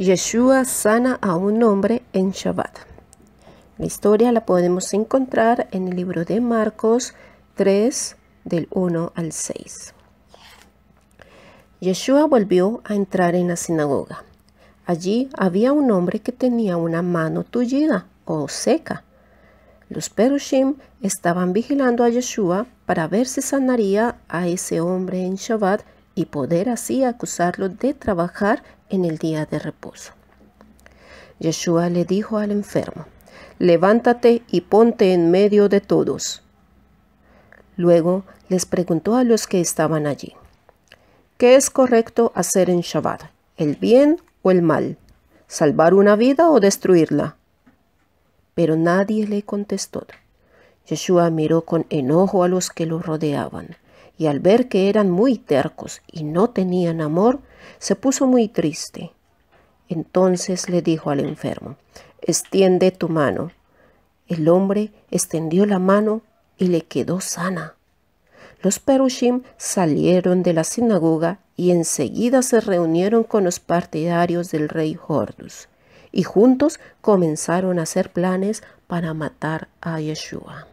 Yeshua sana a un hombre en Shabbat. La historia la podemos encontrar en el libro de Marcos 3, del 1 al 6. Yeshua volvió a entrar en la sinagoga. Allí había un hombre que tenía una mano tullida o seca. Los Perushim estaban vigilando a Yeshua para ver si sanaría a ese hombre en Shabbat y poder así acusarlo de trabajar en el día de reposo. Yeshua le dijo al enfermo, levántate y ponte en medio de todos. Luego les preguntó a los que estaban allí, ¿qué es correcto hacer en Shabbat, el bien o el mal? ¿Salvar una vida o destruirla? Pero nadie le contestó. Yeshua miró con enojo a los que lo rodeaban y al ver que eran muy tercos y no tenían amor, se puso muy triste. Entonces le dijo al enfermo, extiende tu mano. El hombre extendió la mano y le quedó sana. Los Perushim salieron de la sinagoga y enseguida se reunieron con los partidarios del rey Jordus y juntos comenzaron a hacer planes para matar a Yeshua.